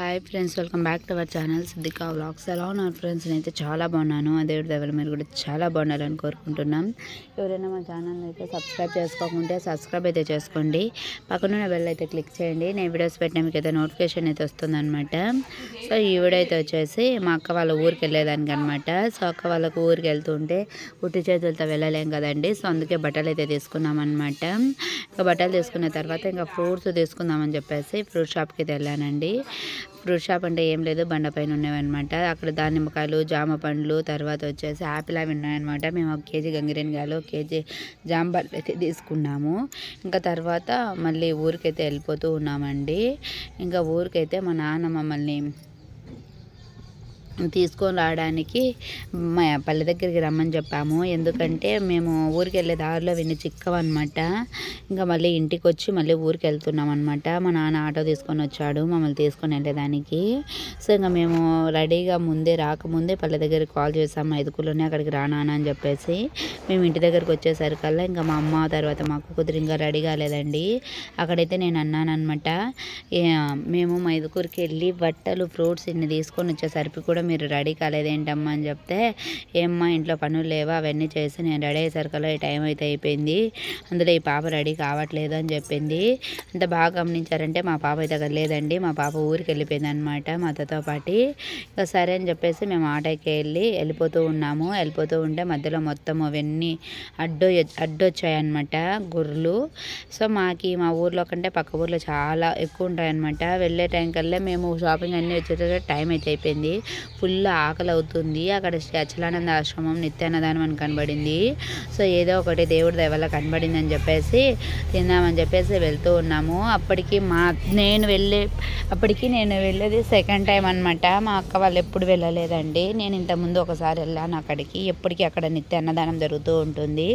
hi friends welcome back to our channel Siddhika vlogs ఎలా ఉన్నారు friends నేనైతే చాలా బాగున్నాను అదే దేవుడు మీరు కూడా చాలా బాగుండాలని కోరుకుంటున్నాం ఎవరైనా మా ఛానల్ అయితే సబ్స్క్రైబ్ చేసుకోకుంటే సబ్స్క్రైబ్ అయితే చేసుకోండి పక్కనున్న బెల్ అయితే క్లిక్ చేయండి నేను వీడియోస్ పెట్టిన మీకు అయితే నోటిఫికేషన్ అయితే వస్తుందనమాట సో ఈ వీడియో అయితే వచ్చేసి మా అక్క వాళ్ళ ఊరికి వెళ్ళేదానికి అనమాట సో అక్క వాళ్ళకు ఊరికి ఉంటే ఉట్టి చేతులతో వెళ్ళలేం కదండి సో అందుకే బట్టలు అయితే తీసుకున్నాం అనమాట ఇంకా బట్టలు తీసుకున్న తర్వాత ఇంకా ఫ్రూట్స్ తీసుకుందామని చెప్పేసి ఫ్రూట్ షాప్కి అయితే వెళ్ళానండి ఫ్రూట్ షాప్ అంటే ఏం లేదు బండ పైన ఉన్నాయన్నమాట అక్కడ దానిమ్మకాయలు జామ పండ్లు తర్వాత వచ్చేసి ఆపిల్ అవి ఉన్నాయన్నమాట మేము ఒక కేజీ గంగిరేనకాయలు ఒక కేజీ జాంబర్లు అయితే తీసుకున్నాము ఇంకా తర్వాత మళ్ళీ ఊరికైతే వెళ్ళిపోతూ ఉన్నామండి ఇంకా ఊరికైతే మా నాన్న మమ్మల్ని తీసుకొని రావడానికి మా పల్లె దగ్గరికి రమ్మని చెప్పాము ఎందుకంటే మేము ఊరికి వెళ్ళే దారిలో విని చిక్కవన్నమాట ఇంకా మళ్ళీ ఇంటికి వచ్చి మళ్ళీ ఊరికి వెళ్తున్నాం అనమాట మా నాన్న ఆటో తీసుకొని వచ్చాడు మమ్మల్ని తీసుకొని వెళ్ళేదానికి సో ఇంకా మేము రెడీగా ముందే రాకముందే పల్లె దగ్గరికి కాల్ చేసాము ఐదుకులోనే అక్కడికి రానా అని చెప్పేసి మేము ఇంటి దగ్గరికి వచ్చేసరికల్లా ఇంకా మా అమ్మ తర్వాత మాకు ఇంకా రెడీ కాలేదండి అక్కడైతే నేను అన్నాను అనమాట మేము మైదుకూరుకి వెళ్ళి బట్టలు ఫ్రూట్స్ ఇన్ని తీసుకొని వచ్చేసరికి కూడా కూడా మీరు రెడీ కాలేదేంటమ్మా అని చెప్తే ఏమ్మా ఇంట్లో పనులు లేవా అవన్నీ చేసి నేను రెడీ అయ్యే ఈ టైం అయితే అయిపోయింది అందులో ఈ పాప రెడీ కావట్లేదు అని చెప్పింది అంత బాగా గమనించారంటే మా పాప అయితే లేదండి మా పాప ఊరికి వెళ్ళిపోయింది అనమాట మా పాటి ఇక సరే అని చెప్పేసి మేము ఆటోకి వెళ్ళి వెళ్ళిపోతూ ఉన్నాము వెళ్ళిపోతూ ఉంటే మధ్యలో మొత్తం అవన్నీ అడ్డు అడ్డొచ్చాయన్నమాట గుర్రలు సో మాకి మా ఊర్లో కంటే పక్క ఊర్లో చాలా ఎక్కువ ఉంటాయన్నమాట వెళ్ళే టైం కల్లా మేము షాపింగ్ అన్నీ వచ్చేటప్పుడు టైం అయితే అయిపోయింది ఫుల్ ఆకలి అవుతుంది అక్కడ అచలానంద ఆశ్రమం నిత్యాన్నదానం అని కనబడింది సో ఏదో ఒకటి దేవుడి దేవల కనబడింది అని చెప్పేసి తిందామని చెప్పేసి వెళ్తూ ఉన్నాము అప్పటికి మా నేను వెళ్ళే అప్పటికి నేను వెళ్ళేది సెకండ్ టైం అనమాట మా అక్క వాళ్ళు ఎప్పుడు వెళ్ళలేదండి నేను ఇంతకుముందు ఒకసారి వెళ్ళాను అక్కడికి ఎప్పటికీ అక్కడ నిత్య అన్నదానం జరుగుతూ ఉంటుంది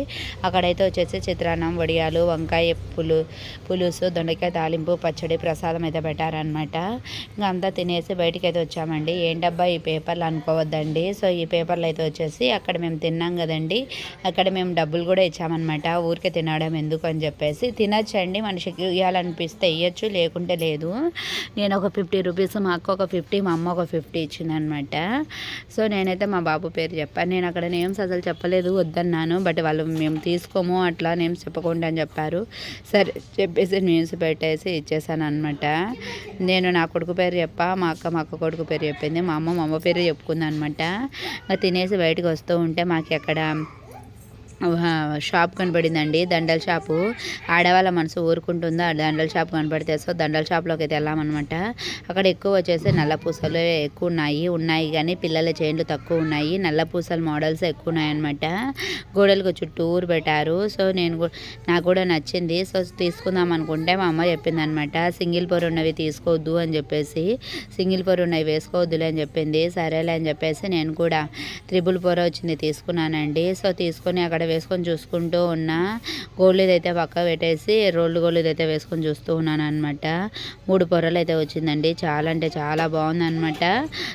అక్కడైతే వచ్చేసి చిత్రాన్నం వడియాలు వంకాయ పులు పులుసు దొండకాయ తాలింపు పచ్చడి ప్రసాదం అయితే పెట్టారనమాట ఇంకా అంతా తినేసి బయటికి అయితే వచ్చామండి ఏంటబ్బా ఈ పేపర్లు అనుకోవద్దండి సో ఈ పేపర్లు అయితే వచ్చేసి అక్కడ మేము తిన్నాం కదండి అక్కడ మేము డబ్బులు కూడా ఇచ్చామన్నమాట ఊరికే తినడం ఎందుకు అని చెప్పేసి తినచ్చండి మనిషికి ఇవ్వాలనిపిస్తే ఇవ్వచ్చు లేకుంటే లేదు నేను ఒక ఫిఫ్టీ రూపీస్ మా అక్క ఒక ఫిఫ్టీ మా అమ్మ ఒక ఫిఫ్టీ ఇచ్చిందనమాట సో నేనైతే మా బాబు పేరు చెప్పాను నేను అక్కడ నేమ్స్ అసలు చెప్పలేదు వద్దన్నాను బట్ వాళ్ళు మేము తీసుకోము అట్లా నేమ్స్ చెప్పకుండా అని చెప్పారు సరే చెప్పేసి నేమ్స్ పెట్టేసి ఇచ్చేసాను అనమాట నేను నా కొడుకు పేరు చెప్పా మా అక్క మా అక్క కొడుకు పేరు చెప్పింది మా అమ్మ మా అమ్మ పేరు చెప్పుకుందనమాట తినేసి బయటకు వస్తూ ఉంటే మాకు ఎక్కడ షాప్ కనబడిందండి దండల షాపు ఆడవాళ్ళ మనసు ఊరుకుంటుందో ఆ దండల షాప్ కనబడితే సో దండల షాప్లోకి అయితే వెళ్ళామన్నమాట అక్కడ ఎక్కువ వచ్చేసి నల్ల పూసలు ఎక్కువ ఉన్నాయి ఉన్నాయి కానీ పిల్లల చైన్లు తక్కువ ఉన్నాయి నల్ల పూసల మోడల్స్ ఎక్కువ ఉన్నాయన్నమాట గోడలకు చుట్టూ ఊరు పెట్టారు సో నేను నాకు కూడా నచ్చింది సో తీసుకుందాం అనుకుంటే మా అమ్మ చెప్పిందనమాట సింగిల్ పొర ఉన్నవి తీసుకోవద్దు అని చెప్పేసి సింగిల్ పొర ఉన్నవి వేసుకోవద్దులే అని చెప్పింది సరేలే అని చెప్పేసి నేను కూడా త్రిబుల్ పొర వచ్చింది తీసుకున్నానండి సో తీసుకొని అక్కడ వేసుకొని చూసుకుంటూ ఉన్నా గోళీది అయితే పక్క పెట్టేసి రోళ్ళు గోళీది అయితే వేసుకొని చూస్తూ ఉన్నాను అనమాట మూడు పొరలు అయితే వచ్చిందండి చాలా అంటే చాలా బాగుందనమాట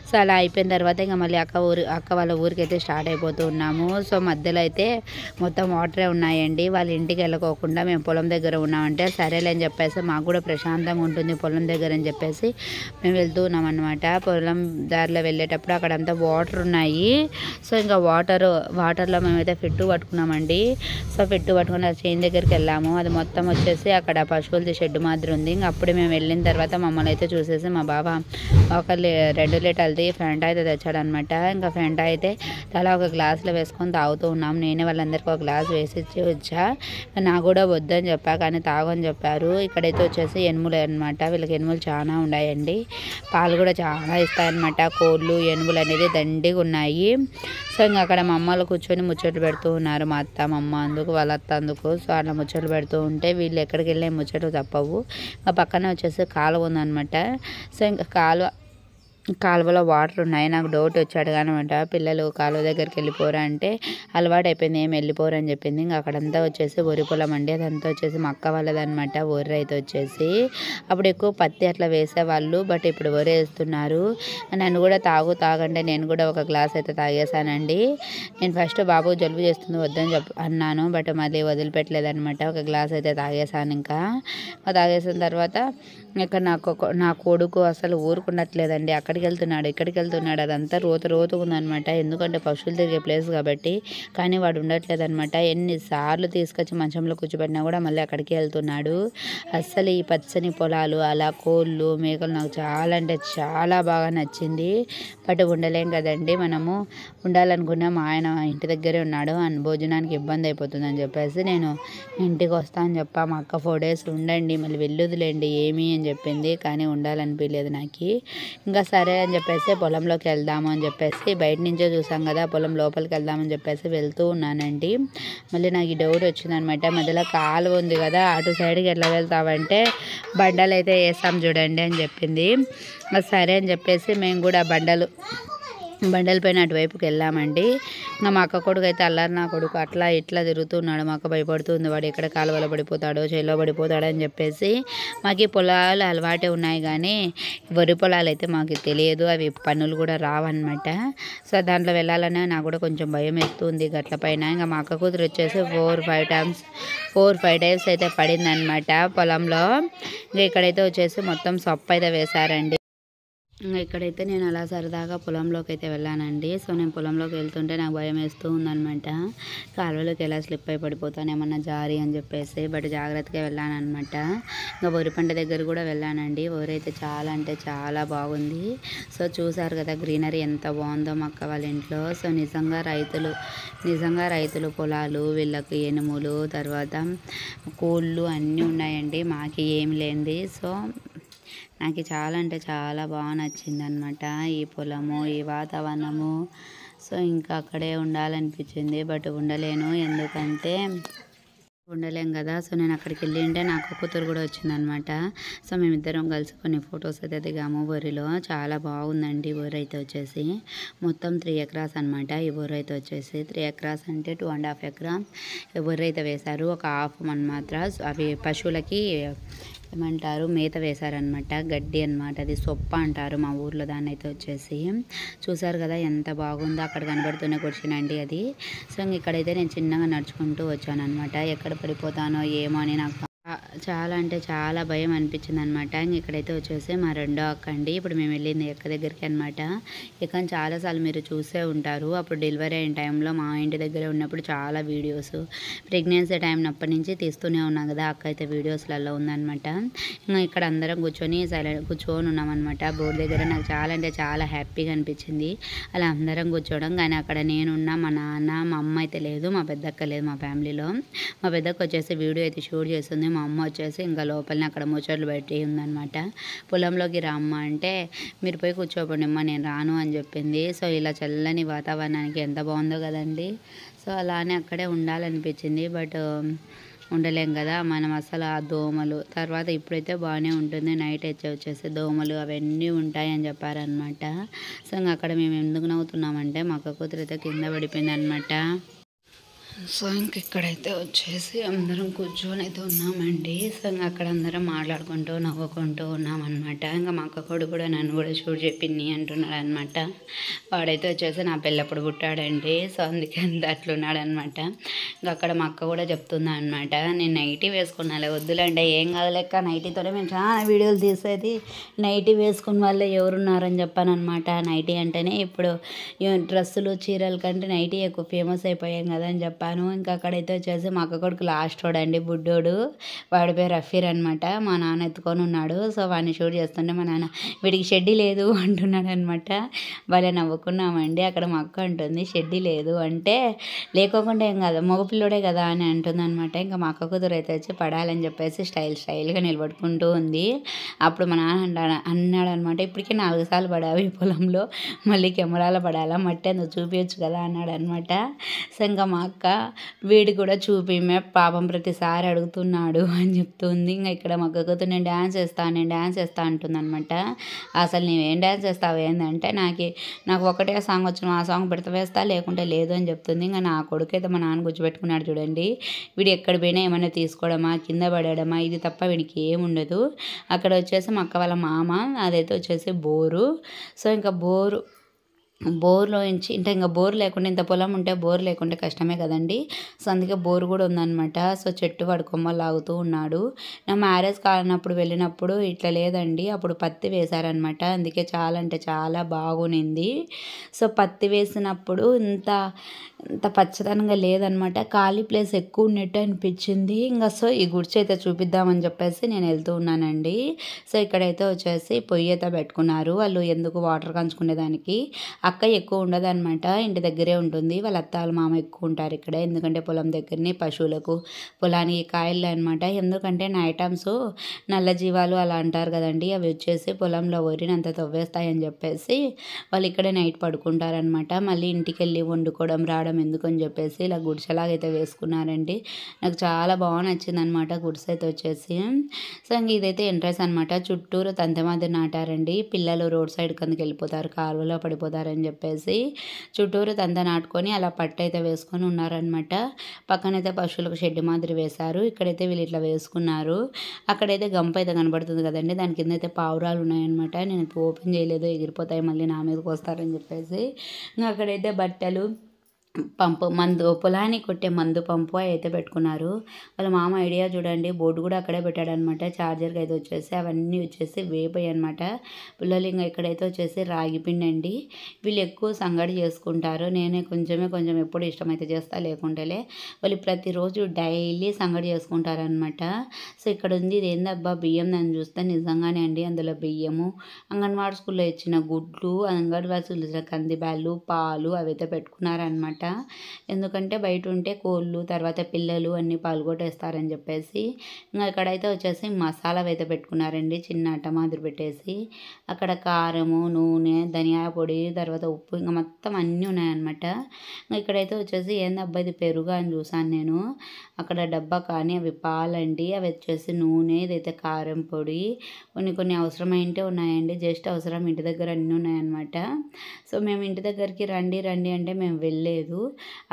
సో అలా అయిపోయిన తర్వాత ఇంకా మళ్ళీ అక్క ఊరి అక్క వాళ్ళ ఊరికి అయితే స్టార్ట్ అయిపోతూ ఉన్నాము సో మధ్యలో అయితే మొత్తం వాటరే ఉన్నాయండి వాళ్ళ ఇంటికి వెళ్ళకోకుండా మేము పొలం దగ్గర ఉన్నామంటే సరేలే అని చెప్పేసి మాకు కూడా ప్రశాంతంగా ఉంటుంది పొలం దగ్గర అని చెప్పేసి మేము వెళ్తూ ఉన్నాం అనమాట పొలం దారిలో వెళ్ళేటప్పుడు అక్కడంతా వాటర్ ఉన్నాయి సో ఇంకా వాటర్ వాటర్లో మేమైతే ఫిట్టు పట్టుకున్నాం పెట్టుకున్నామండి సో పెట్టు పట్టుకుని ఆ చైన్ దగ్గరికి వెళ్ళాము అది మొత్తం వచ్చేసి అక్కడ పశువులది షెడ్ మాదిరి ఉంది అప్పుడు మేము వెళ్ళిన తర్వాత మమ్మల్ని అయితే చూసేసి మా బావ ఒక రెండు లీటర్లది ఫెంట అయితే తెచ్చాడనమాట ఇంకా ఫెంట అయితే తలా ఒక గ్లాస్లో వేసుకొని తాగుతూ ఉన్నాం నేనే వాళ్ళందరికీ ఒక గ్లాస్ వేసి వచ్చా నాకు కూడా వద్దని చెప్పా కానీ తాగని చెప్పారు ఇక్కడైతే వచ్చేసి ఎనుములు అనమాట వీళ్ళకి ఎనుములు చాలా ఉన్నాయండి పాలు కూడా చాలా ఇస్తాయన్నమాట కోళ్ళు ఎనుములు అనేది దండిగా ఉన్నాయి సో ఇంకా అక్కడ మా అమ్మలు కూర్చొని ముచ్చట్లు పెడుతూ ఉన్నారు మా అత్త మా అమ్మ అందుకు వాళ్ళ అత్త అందుకు సో అట్లా ముచ్చట్లు పెడుతూ ఉంటే వీళ్ళు ఎక్కడికి వెళ్ళే ముచ్చట్లు తప్పవు మా పక్కనే వచ్చేసి కాలువ ఉందనమాట సో ఇంకా కాలువ కాలువలో వాటర్ ఉన్నాయి నాకు డౌట్ వచ్చాడు అనమాట పిల్లలు కాలువ దగ్గరికి వెళ్ళిపోరా అంటే అలవాటు అయిపోయింది ఏం వెళ్ళిపోరు అని చెప్పింది ఇంకా అక్కడంతా వచ్చేసి వరి పొలం అండి అదంతా వచ్చేసి మక్క వాళ్ళది అనమాట వరి అయితే వచ్చేసి అప్పుడు ఎక్కువ పత్తి అట్లా వేసేవాళ్ళు బట్ ఇప్పుడు వరి వేస్తున్నారు నన్ను కూడా తాగు తాగంటే నేను కూడా ఒక గ్లాస్ అయితే తాగేశానండి నేను ఫస్ట్ బాబు జలుబు చేస్తుంది వద్దని చెప్ అన్నాను బట్ మళ్ళీ వదిలిపెట్టలేదనమాట ఒక గ్లాస్ అయితే తాగేశాను ఇంకా తాగేసిన తర్వాత ఇక్కడ నాకు నా కొడుకు అసలు ఊరుకున్నట్లేదండి అక్కడ ఎక్కడికి వెళ్తున్నాడు ఎక్కడికి వెళ్తున్నాడు అదంతా రోత రోతగా ఉందనమాట ఎందుకంటే పక్షులు తిరిగే ప్లేస్ కాబట్టి కానీ వాడు ఉండట్లేదు అనమాట ఎన్నిసార్లు తీసుకొచ్చి మంచంలో కూర్చోబెట్టినా కూడా మళ్ళీ అక్కడికి వెళ్తున్నాడు అస్సలు ఈ పచ్చని పొలాలు అలా కోళ్ళు మేకలు నాకు చాలా అంటే చాలా బాగా నచ్చింది బట్ ఉండలేం కదండి మనము ఉండాలనుకున్నాము ఆయన ఇంటి దగ్గరే ఉన్నాడు అని భోజనానికి ఇబ్బంది అయిపోతుందని చెప్పేసి నేను ఇంటికి వస్తా అని చెప్పా మా అక్క ఫోర్ డేస్ ఉండండి మళ్ళీ వెళ్ళొదిలేండి ఏమి అని చెప్పింది కానీ ఉండాలనిపించలేదు నాకు ఇంకా సరే అని చెప్పేసి పొలంలోకి వెళ్దాము అని చెప్పేసి బయట నుంచే చూసాం కదా పొలం లోపలికి వెళ్దామని చెప్పేసి వెళ్తూ ఉన్నానండి మళ్ళీ నాకు ఈ డౌట్ వచ్చిందనమాట మధ్యలో కాలు ఉంది కదా అటు సైడ్కి ఎట్లా వెళ్తామంటే బండలు అయితే వేస్తాం చూడండి అని చెప్పింది సరే అని చెప్పేసి మేము కూడా బండలు బండలపైన అటువైపుకి వెళ్ళామండి ఇంకా మా అక్క కొడుకు అయితే అల్లారు నా కొడుకు అట్లా ఇట్లా తిరుగుతున్నాడు మా అక్క భయపడుతుంది వాడు ఎక్కడ కాలువలో పడిపోతాడో చేలో పడిపోతాడో అని చెప్పేసి మాకు ఈ పొలాలు అలవాటే ఉన్నాయి కానీ వరి పొలాలు అయితే మాకు తెలియదు అవి పనులు కూడా రావన్నమాట సో దాంట్లో వెళ్ళాలనే నాకు కూడా కొంచెం భయం వేస్తుంది గట్ల పైన ఇంకా మా అక్క కూతురు వచ్చేసి four five times four five times అయితే పడిందనమాట పొలంలో ఇంకా ఇక్కడైతే వచ్చేసి మొత్తం సొప్ప అయితే వేశారండి ఇక్కడైతే నేను అలా సరదాగా పొలంలోకి అయితే వెళ్ళానండి సో నేను పొలంలోకి వెళ్తుంటే నాకు భయం వేస్తూ ఉందనమాట కాలువలోకి ఎలా స్లిప్ అయి పడిపోతాను ఏమన్నా జారి అని చెప్పేసి బట్ జాగ్రత్తగా వెళ్ళానమాట ఇంకా వరి పంట దగ్గర కూడా వెళ్ళానండి వరి అయితే చాలా అంటే చాలా బాగుంది సో చూసారు కదా గ్రీనరీ ఎంత బాగుందో మక్క వాళ్ళ ఇంట్లో సో నిజంగా రైతులు నిజంగా రైతులు పొలాలు వీళ్ళకి ఎనుములు తర్వాత కోళ్ళు అన్నీ ఉన్నాయండి మాకు ఏం లేనిది సో నాకు చాలా అంటే చాలా బాగా నచ్చింది అనమాట ఈ పొలము ఈ వాతావరణము సో ఇంకా అక్కడే ఉండాలనిపించింది బట్ ఉండలేను ఎందుకంటే ఉండలేం కదా సో నేను అక్కడికి వెళ్ళి ఉంటే నాకు కూతురు కూడా వచ్చిందనమాట సో మేమిద్దరం కలిసి కొన్ని ఫొటోస్ అయితే దిగాము బొరిలో చాలా బాగుందండి బొర్ర అయితే వచ్చేసి మొత్తం త్రీ ఎకరాస్ అనమాట ఈ బొర్ర అయితే వచ్చేసి త్రీ ఎకరాస్ అంటే టూ అండ్ హాఫ్ ఎకరా బొర్ర అయితే వేశారు ఒక హాఫ్ వన్ మాత్ర అవి పశువులకి ఏమంటారు మేత వేశారనమాట గడ్డి అనమాట అది సొప్ప అంటారు మా ఊర్లో దాన్ని అయితే వచ్చేసి చూసారు కదా ఎంత బాగుందో అక్కడ కనబడుతున్న కూర్చునండి అది సో ఇక్కడైతే నేను చిన్నగా నడుచుకుంటూ వచ్చాను అనమాట ఎక్కడ పడిపోతానో ఏమో అని నాకు చాలా అంటే చాలా భయం అనిపించింది అనమాట ఇక్కడైతే వచ్చేసి మా రెండో అక్క అండి ఇప్పుడు మేము వెళ్ళింది ఎక్క దగ్గరికి అనమాట ఇక చాలాసార్లు మీరు చూసే ఉంటారు అప్పుడు డెలివరీ అయిన టైంలో మా ఇంటి దగ్గర ఉన్నప్పుడు చాలా వీడియోస్ ప్రెగ్నెన్సీ టైం అప్పటి నుంచి తీస్తూనే ఉన్నాం కదా అక్క అయితే వీడియోస్లలో ఉందనమాట ఇంకా ఇక్కడ అందరం కూర్చొని సైలెంట్ కూర్చొని ఉన్నామన్నమాట బోర్డు దగ్గర నాకు చాలా అంటే చాలా హ్యాపీగా అనిపించింది అలా అందరం కూర్చోవడం కానీ అక్కడ నేనున్నా మా నాన్న మా అమ్మ అయితే లేదు మా పెద్దక్క లేదు మా ఫ్యామిలీలో మా పెద్దక్క వచ్చేసి వీడియో అయితే షూట్ చేస్తుంది మా అమ్మ వచ్చేసి ఇంకా లోపలనే అక్కడ ముచ్చట్లు పెట్టి ఉందనమాట పొలంలోకి రామ్మ అంటే మీరు పోయి కూర్చోపండి అమ్మ నేను రాను అని చెప్పింది సో ఇలా చల్లని వాతావరణానికి ఎంత బాగుందో కదండి సో అలానే అక్కడే ఉండాలనిపించింది బట్ ఉండలేం కదా మనం అసలు ఆ దోమలు తర్వాత ఇప్పుడైతే బాగానే ఉంటుంది నైట్ అయితే వచ్చేసి దోమలు అవన్నీ ఉంటాయని చెప్పారనమాట సో ఇంకా అక్కడ మేము ఎందుకు నవ్వుతున్నామంటే మా అక్క కూతురు అయితే కింద పడిపోయింది అనమాట సో ఇంక ఇక్కడైతే వచ్చేసి అందరం కూర్చొని అయితే ఉన్నామండి సో అక్కడ అందరం మాట్లాడుకుంటూ నవ్వుకుంటూ ఉన్నామన్నమాట ఇంకా మా అక్క కొడు కూడా నన్ను కూడా చూడు చెప్పింది అంటున్నాడు అనమాట వాడైతే వచ్చేసి నా పిల్లప్పుడు పుట్టాడండి సో అందుకే అట్లున్నాడు అనమాట ఇంకా అక్కడ మా అక్క కూడా చెప్తుందా అనమాట నేను నైటీ వేసుకున్నాలే వద్దులేండి ఏం కాదు లెక్క నైటీతోనే మేము చాలా వీడియోలు తీసేది నైటీ వేసుకున్న వాళ్ళు ఎవరున్నారని అనమాట నైటీ అంటేనే ఇప్పుడు డ్రెస్సులు చీరలు కంటే నైటీ ఎక్కువ ఫేమస్ అయిపోయాం కదా అని చెప్పాను వెళ్ళాను ఇంకా అక్కడైతే వచ్చేసి మా అక్క కొడుకు లాస్ట్ అండి బుడ్డోడు వాడి పేరు రఫీర్ అనమాట మా నాన్న ఎత్తుకొని ఉన్నాడు సో వాడిని షూట్ చేస్తుంటే మా నాన్న వీడికి షెడ్డి లేదు అంటున్నాడు అనమాట భలే నవ్వుకున్నామండి అక్కడ మా అక్క అంటుంది షెడ్డి లేదు అంటే లేకోకుండా ఏం కదా మగ పిల్లోడే కదా అని అంటుంది అనమాట ఇంకా మా అక్క కూతురు అయితే వచ్చి పడాలని చెప్పేసి స్టైల్ స్టైల్గా నిలబడుకుంటూ ఉంది అప్పుడు మా నాన్న అన్నాడు అన్నాడు అనమాట ఇప్పటికే నాలుగు సార్లు పడావి పొలంలో మళ్ళీ కెమెరాలో పడాలా మట్టి అందుకు చూపించచ్చు కదా అన్నాడు అనమాట సో ఇంకా మా అక్క వీడు కూడా చూపిమే పాపం ప్రతిసారి అడుగుతున్నాడు అని చెప్తుంది ఇంకా ఇక్కడ మగ్గకతో నేను డ్యాన్స్ వేస్తాను నేను డ్యాన్స్ చేస్తా అంటుందనమాట అసలు నువ్వేం డ్యాన్స్ చేస్తావు ఏంటంటే నాకు నాకు ఒకటే సాంగ్ వచ్చిన ఆ సాంగ్ పెడతా వేస్తా లేకుంటే లేదు అని చెప్తుంది ఇంకా నా కొడుకు అయితే మా నాన్న గుర్చిపెట్టుకున్నాడు చూడండి వీడు ఎక్కడ పోయినా ఏమైనా తీసుకోవడమా కింద పడడమా ఇది తప్ప వీడికి ఏముండదు అక్కడ వచ్చేసి మా అక్క వాళ్ళ మామ అదైతే వచ్చేసి బోరు సో ఇంకా బోరు బోర్లోంచి అంటే ఇంకా బోర్ లేకుండా ఇంత పొలం ఉంటే బోర్ లేకుంటే కష్టమే కదండి సో అందుకే బోర్ కూడా ఉందనమాట సో చెట్టు వాడు కొమ్మలు లాగుతూ ఉన్నాడు నా మ్యారేజ్ కాలినప్పుడు వెళ్ళినప్పుడు ఇట్లా లేదండి అప్పుడు పత్తి వేశారనమాట అందుకే చాలా అంటే చాలా బాగునింది సో పత్తి వేసినప్పుడు ఇంత ఇంత పచ్చదనంగా లేదనమాట ఖాళీ ప్లేస్ ఎక్కువ ఉన్నట్టు అనిపించింది ఇంకా సో ఈ గుడిచి అయితే చూపిద్దామని చెప్పేసి నేను వెళ్తూ ఉన్నానండి సో ఇక్కడైతే వచ్చేసి పొయ్యి అయితే పెట్టుకున్నారు వాళ్ళు ఎందుకు వాటర్ కంచుకునేదానికి అక్క ఎక్కువ అనమాట ఇంటి దగ్గరే ఉంటుంది వాళ్ళ అత్త వాళ్ళ మామ ఎక్కువ ఉంటారు ఇక్కడ ఎందుకంటే పొలం దగ్గరనే పశువులకు పొలానికి కాయలు అనమాట ఎందుకంటే ఐటమ్స్ నల్ల జీవాలు అలా అంటారు కదండి అవి వచ్చేసి పొలంలో అంత తవ్వేస్తాయని చెప్పేసి వాళ్ళు ఇక్కడే నైట్ పడుకుంటారనమాట మళ్ళీ ఇంటికి వెళ్ళి వండుకోవడం రావడం ఎందుకని చెప్పేసి ఇలా గుడిసెలాగైతే వేసుకున్నారండి నాకు చాలా బాగా నచ్చింది అనమాట గుడిసె అయితే వచ్చేసి సో ఇంక ఇదైతే ఎంట్రెన్స్ అనమాట చుట్టూరు తంతమాది నాటారండి పిల్లలు రోడ్ సైడ్ కిందకి వెళ్ళిపోతారు కాలువలో పడిపోతారని అని చెప్పేసి చుట్టూరు తంత నాటుకొని అలా అయితే వేసుకొని ఉన్నారనమాట పక్కనైతే పశువులకు షెడ్ మాదిరి వేశారు ఇక్కడైతే వీళ్ళు ఇట్లా వేసుకున్నారు అక్కడైతే గంప అయితే కనబడుతుంది కదండి దాని కింద అయితే పావురాలు ఉన్నాయన్నమాట నేను ఓపెన్ చేయలేదు ఎగిరిపోతాయి మళ్ళీ నా మీదకి వస్తారని చెప్పేసి ఇంకా అక్కడైతే బట్టలు పంపు మందు పొలానికి కొట్టే మందు పంపు అయితే పెట్టుకున్నారు వాళ్ళ మామ ఐడియా చూడండి బోర్డు కూడా అక్కడే పెట్టాడనమాట ఛార్జర్కి అయితే వచ్చేసి అవన్నీ వచ్చేసి వేపాయి అనమాట పుల్లలింగ ఇక్కడైతే వచ్చేసి రాగిపిండి అండి వీళ్ళు ఎక్కువ సంగడి చేసుకుంటారు నేనే కొంచెమే కొంచెం ఎప్పుడు ఇష్టమైతే చేస్తా లేకుంటేలే వాళ్ళు ప్రతిరోజు డైలీ సంగడి చేసుకుంటారనమాట సో ఇక్కడ ఉంది ఇదేందబ్బా బియ్యం నన్ను చూస్తే నిజంగానే అండి అందులో బియ్యము అంగన్వాడి స్కూల్లో ఇచ్చిన గుడ్లు అంగన్వాడీ స్కూల్లో ఇచ్చిన కందిబ్యాళ్ళు పాలు అయితే పెట్టుకున్నారనమాట అనమాట ఎందుకంటే బయట ఉంటే కోళ్ళు తర్వాత పిల్లలు అన్నీ పాల్గొట్టేస్తారని చెప్పేసి ఇంకా ఇక్కడైతే వచ్చేసి మసాలా అయితే పెట్టుకున్నారండి చిన్న అట్ట మాదిరి పెట్టేసి అక్కడ కారము నూనె ధనియాల పొడి తర్వాత ఉప్పు ఇంకా మొత్తం అన్నీ ఉన్నాయన్నమాట ఇక్కడైతే వచ్చేసి ఏంది అబ్బాయిది పెరుగు అని చూసాను నేను అక్కడ డబ్బా కానీ అవి పాలండి అవి వచ్చేసి నూనె ఇదైతే కారం పొడి కొన్ని కొన్ని అవసరమైంటే ఉన్నాయండి జస్ట్ అవసరం ఇంటి దగ్గర అన్నీ ఉన్నాయన్నమాట సో మేము ఇంటి దగ్గరికి రండి రండి అంటే మేము వెళ్ళలేదు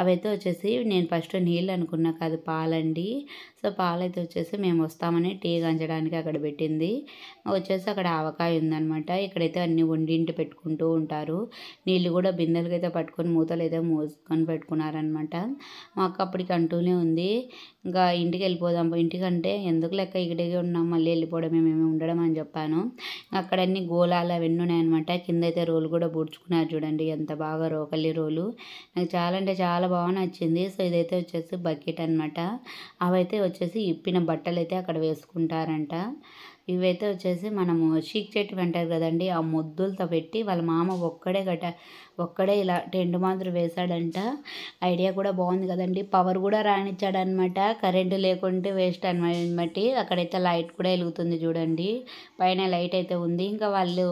అవైతే వచ్చేసి నేను ఫస్ట్ నీళ్ళు అనుకున్నా కాదు పాలండి సో పాలైతే వచ్చేసి మేము వస్తామని టీ గంచడానికి అక్కడ పెట్టింది వచ్చేసి అక్కడ ఆవకాయ ఉందనమాట ఇక్కడైతే అన్ని వండింటి పెట్టుకుంటూ ఉంటారు నీళ్ళు కూడా బిందెలకైతే పట్టుకొని మూతలు అయితే మూసుకొని పెట్టుకున్నారనమాట మా అక్క అప్పటికి అంటూనే ఉంది ఇంకా ఇంటికి వెళ్ళిపోదాం ఇంటికంటే ఎందుకు లెక్క ఇక్కడే ఉన్నాం మళ్ళీ వెళ్ళిపోవడం మేము ఉండడం అని చెప్పాను అక్కడ అన్ని గోళాలు అవన్నీ ఉన్నాయన్నమాట కింద అయితే రోలు కూడా పూడ్చుకున్నారు చూడండి ఎంత బాగా రోకలి రోలు నాకు చాలా అంటే చాలా బాగా నచ్చింది సో ఇదైతే వచ్చేసి బకెట్ అనమాట అవైతే వచ్చేసి ఇప్పిన బట్టలు అయితే అక్కడ వేసుకుంటారంట ఇవైతే వచ్చేసి మనము షీక్ చెట్టు అంటారు కదండి ఆ ముద్దులతో పెట్టి వాళ్ళ మామ ఒక్కడే గట ఒక్కడే ఇలా టెండు మాత్రం వేశాడంట ఐడియా కూడా బాగుంది కదండి పవర్ కూడా రానిచ్చాడనమాట కరెంటు లేకుంటే వేస్ట్ అనమాట అక్కడైతే లైట్ కూడా వెలుగుతుంది చూడండి పైన లైట్ అయితే ఉంది ఇంకా వాళ్ళు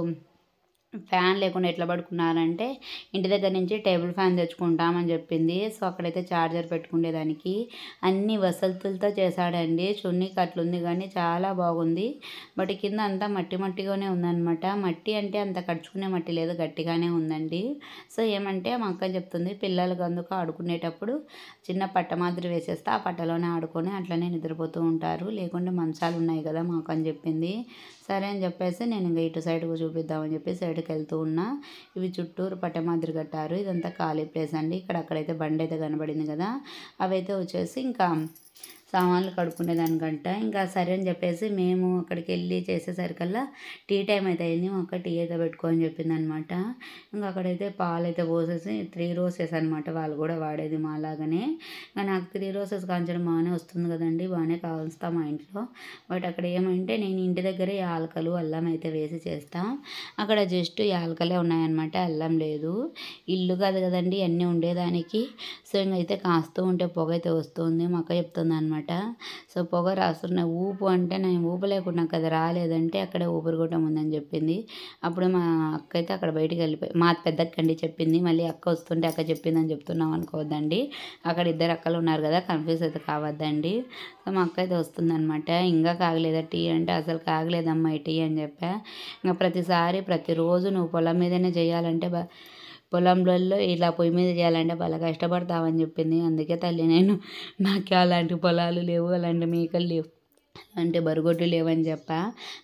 ఫ్యాన్ లేకుండా ఎట్లా పడుకున్నారంటే ఇంటి దగ్గర నుంచి టేబుల్ ఫ్యాన్ తెచ్చుకుంటామని చెప్పింది సో అక్కడైతే ఛార్జర్ పెట్టుకునేదానికి అన్ని వసతులతో చేశాడండి చున్నీ కట్లుంది కానీ చాలా బాగుంది బట్ కింద అంతా మట్టి మట్టిగానే ఉందన్నమాట మట్టి అంటే అంత కడుచుకునే మట్టి లేదు గట్టిగానే ఉందండి సో ఏమంటే మా అక్క చెప్తుంది పిల్లలకు అందుకు ఆడుకునేటప్పుడు చిన్న పట్ట మాదిరి వేసేస్తే ఆ పట్టలోనే ఆడుకొని అట్లనే నిద్రపోతూ ఉంటారు లేకుంటే మంచాలు ఉన్నాయి కదా మాకు అని చెప్పింది సరే అని చెప్పేసి నేను ఇంకా ఇటు సైడ్కు చూపిద్దామని చెప్పి సైడ్ దగ్గరికి వెళ్తూ ఉన్నా ఇవి చుట్టూరు పట్ట మాదిరి కట్టారు ఇదంతా ఖాళీ ప్లేస్ అండి ఇక్కడ అక్కడైతే బండి అయితే కనబడింది కదా అవైతే వచ్చేసి ఇంకా సామాన్లు కడుక్కునేదానికంట ఇంకా సరే అని చెప్పేసి మేము అక్కడికి వెళ్ళి చేసేసరికల్లా టీ టైం అయితే అయింది మా టీ అయితే పెట్టుకో చెప్పిందనమాట చెప్పింది అనమాట ఇంకా అక్కడైతే పాలు అయితే పోసేసి త్రీ రోసెస్ అనమాట వాళ్ళు కూడా వాడేది మా లాగానే ఇంకా నాకు త్రీ రోసెస్ కాంచడం బాగానే వస్తుంది కదండి బాగానే కావస్తా మా ఇంట్లో బట్ అక్కడ ఏమంటే నేను ఇంటి దగ్గర యాలకలు అల్లం అయితే వేసి చేస్తాం అక్కడ జస్ట్ యాలకలే ఉన్నాయన్నమాట అల్లం లేదు ఇల్లు కాదు కదండి అన్నీ ఉండేదానికి సో ఇంకైతే కాస్తూ ఉంటే పొగ అయితే వస్తుంది మా అక్క చెప్తుంది అనమాట అనమాట సో పొగ రాస్తున్న ఊపు అంటే నేను ఊపు లేకుండా కదా రాలేదంటే అక్కడే ఊపిరిగొట్టం ఉందని చెప్పింది అప్పుడు మా అక్క అయితే అక్కడ బయటికి వెళ్ళిపోయి మా పెద్దక్కండి చెప్పింది మళ్ళీ అక్క వస్తుంటే అక్క చెప్పిందని చెప్తున్నాం అనుకోవద్దండి అక్కడ ఇద్దరు అక్కలు ఉన్నారు కదా కన్ఫ్యూజ్ అయితే కావద్దండి సో మా అక్క అయితే వస్తుందనమాట ఇంకా కాగలేదా టీ అంటే అసలు కాగలేదమ్మా ఈ టీ అని చెప్పా ఇంకా ప్రతిసారి ప్రతిరోజు నువ్వు పొలం మీదనే చేయాలంటే పొలంలో ఇలా పొయ్యి మీద చేయాలంటే బాగా కష్టపడతామని చెప్పింది అందుకే తల్లి నేను నాకు అలాంటి పొలాలు లేవు అలాంటి మేకలు లేవు అంటే బరుగొడ్డు లేవని చెప్పా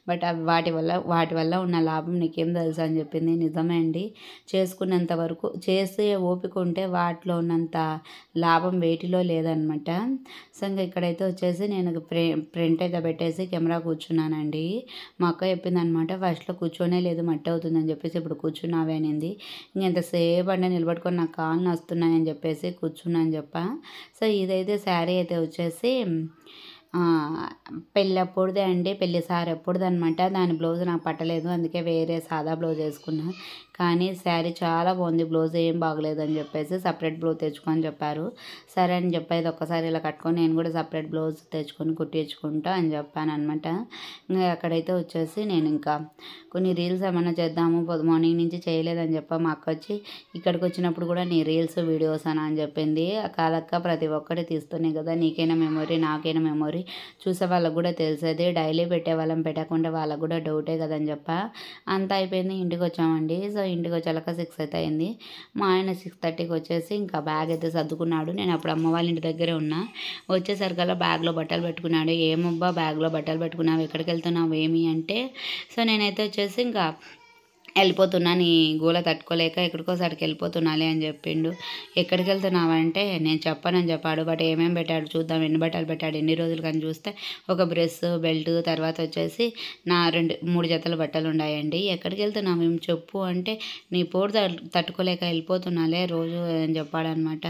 బట్ అవి వాటి వల్ల వాటి వల్ల ఉన్న లాభం నీకేం తెలుసు అని చెప్పింది నిజమే అండి చేసుకున్నంత వరకు చేసే ఓపిక ఉంటే వాటిలో ఉన్నంత లాభం వేటిలో లేదనమాట సో ఇంకా ఇక్కడైతే వచ్చేసి నేను ప్రే ప్రింట్ అయితే పెట్టేసి కెమెరా కూర్చున్నానండి మా అక్క చెప్పింది అనమాట ఫస్ట్లో కూర్చోనే లేదు మట్టి అవుతుందని చెప్పేసి ఇప్పుడు కూర్చున్నావే అనింది ఇంకెంతసేపు అంటే నిలబడుకొని నాకు కాళ్ళు నస్తున్నాయని చెప్పేసి కూర్చున్నాను చెప్పా సో ఇదైతే శారీ అయితే వచ్చేసి పెళ్ళి అప్పుడుదే అండి పెళ్ళి సార్ అప్పుడుది అనమాట దాని బ్లౌజ్ నాకు పట్టలేదు అందుకే వేరే సాదా బ్లౌజ్ వేసుకున్నాను కానీ శారీ చాలా బాగుంది బ్లౌజ్ ఏం బాగలేదని చెప్పేసి సపరేట్ బ్లౌజ్ తెచ్చుకొని చెప్పారు సరే అని చెప్పేది ఒక్కసారి ఇలా కట్టుకొని నేను కూడా సపరేట్ బ్లౌజ్ తెచ్చుకొని కుట్టించుకుంటా అని చెప్పాను అనమాట ఇంకా అక్కడైతే వచ్చేసి నేను ఇంకా కొన్ని రీల్స్ ఏమైనా చేద్దాము పొద్దు మార్నింగ్ నుంచి చేయలేదని చెప్పా మా అక్క వచ్చి ఇక్కడికి వచ్చినప్పుడు కూడా నీ రీల్స్ వీడియోస్ అని అని చెప్పింది కాదక్క ప్రతి ఒక్కటి తీస్తున్నాయి కదా నీకైనా మెమొరీ నాకైనా మెమొరీ చూసే వాళ్ళకు కూడా తెలిసేది డైలీ పెట్టే వాళ్ళం పెట్టకుండా వాళ్ళకు కూడా డౌటే కదని చెప్పా అంతా అయిపోయింది ఇంటికి వచ్చామండి సో ఇంటికి వచ్చేలాక సిక్స్ అయితే అయింది మా ఆయన సిక్స్ థర్టీకి వచ్చేసి ఇంకా బ్యాగ్ అయితే సర్దుకున్నాడు నేను అప్పుడు అమ్మ వాళ్ళ ఇంటి దగ్గరే ఉన్నా వచ్చేసరికల్లా బ్యాగ్లో బట్టలు పెట్టుకున్నాడు ఏమబ్బా బ్యాగ్లో బట్టలు పెట్టుకున్నావు ఎక్కడికి వెళ్తున్నావు ఏమి అంటే సో నేనైతే వచ్చేసి ఇంకా వెళ్ళిపోతున్నా నీ గోల తట్టుకోలేక ఎక్కడికోసారికి వెళ్ళిపోతున్నాలే అని చెప్పిండు ఎక్కడికి వెళ్తున్నావంటే నేను చెప్పానని చెప్పాడు బట్ ఏమేమి పెట్టాడు చూద్దాం ఎన్ని బట్టలు పెట్టాడు ఎన్ని రోజులు కానీ చూస్తే ఒక బ్రెస్ బెల్ట్ తర్వాత వచ్చేసి నా రెండు మూడు జతల బట్టలు ఉన్నాయండి ఎక్కడికి వెళ్తున్నావు మేము చెప్పు అంటే నీ పోటు తట్టుకోలేక వెళ్ళిపోతున్నాలే రోజు అని చెప్పాడనమాట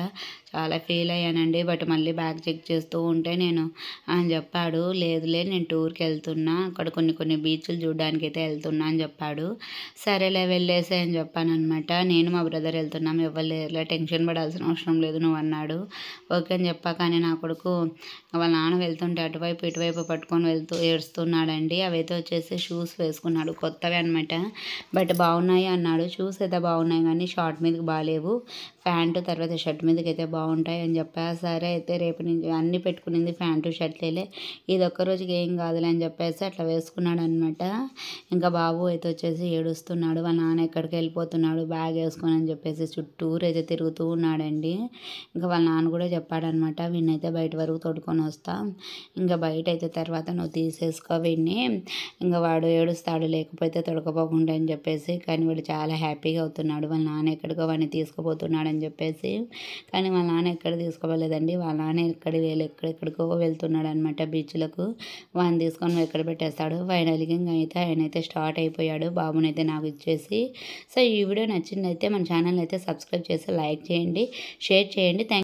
చాలా ఫీల్ అయ్యానండి బట్ మళ్ళీ బ్యాగ్ చెక్ చేస్తూ ఉంటే నేను అని చెప్పాడు లేదులే నేను టూర్కి వెళ్తున్నా అక్కడ కొన్ని కొన్ని బీచ్లు చూడడానికి అయితే వెళ్తున్నా అని చెప్పాడు సరేలే వెళ్ళేసే అని చెప్పాను అనమాట నేను మా బ్రదర్ వెళ్తున్నాం ఇవ్వలేదులే టెన్షన్ పడాల్సిన అవసరం లేదు నువ్వు అన్నాడు ఓకే అని చెప్పా కానీ నా కొడుకు వాళ్ళ నాన్న వెళ్తుంటే అటువైపు ఇటువైపు పట్టుకొని వెళ్తూ ఏడుస్తున్నాడండి అవైతే వచ్చేసి షూస్ వేసుకున్నాడు కొత్తవి అనమాట బట్ బాగున్నాయి అన్నాడు షూస్ అయితే బాగున్నాయి కానీ షార్ట్ మీదకి బాగాలేవు ప్యాంటు తర్వాత షర్ట్ మీదకి అయితే బాగుంటాయి అని చెప్పా సరే అయితే రేపు నుంచి అన్ని పెట్టుకునింది ప్యాంటు షర్ట్లే ఇది ఒక్క రోజుకి ఏం కాదులే అని చెప్పేసి అట్లా వేసుకున్నాడు అనమాట ఇంకా బాబు అయితే వచ్చేసి ఏడుస్తున్నాడు వాళ్ళ నాన్న ఎక్కడికి వెళ్ళిపోతున్నాడు బ్యాగ్ వేసుకొని అని చెప్పేసి చుట్టూరు అయితే తిరుగుతూ ఉన్నాడండి ఇంకా వాళ్ళ నాన్న కూడా చెప్పాడనమాట అయితే బయట వరకు తొడుకొని వస్తా ఇంకా బయట అయితే తర్వాత నువ్వు తీసేసుకో విన్ని ఇంకా వాడు ఏడుస్తాడు లేకపోతే తొడకపోకుండా అని చెప్పేసి కానీ వాడు చాలా హ్యాపీగా అవుతున్నాడు వాళ్ళ నాన్న ఎక్కడికో వాడిని తీసుకుపోతున్నాడు అని చెప్పేసి కానీ వాళ్ళ నాన్న ఎక్కడ తీసుకోవాలేదండి వాళ్ళ నాన్న ఎక్కడ వేలు ఎక్కడెక్కడికో వెళ్తున్నాడు అనమాట బీచ్లకు వాడిని తీసుకొని ఎక్కడ పెట్టేస్తాడు ఫైనల్గా అయితే ఆయన అయితే స్టార్ట్ అయిపోయాడు బాబునైతే నాకు ఇచ్చేసి సో ఈ వీడియో నచ్చిందైతే మన ఛానల్ అయితే సబ్స్క్రైబ్ చేసి లైక్ చేయండి షేర్ చేయండి థ్యాంక్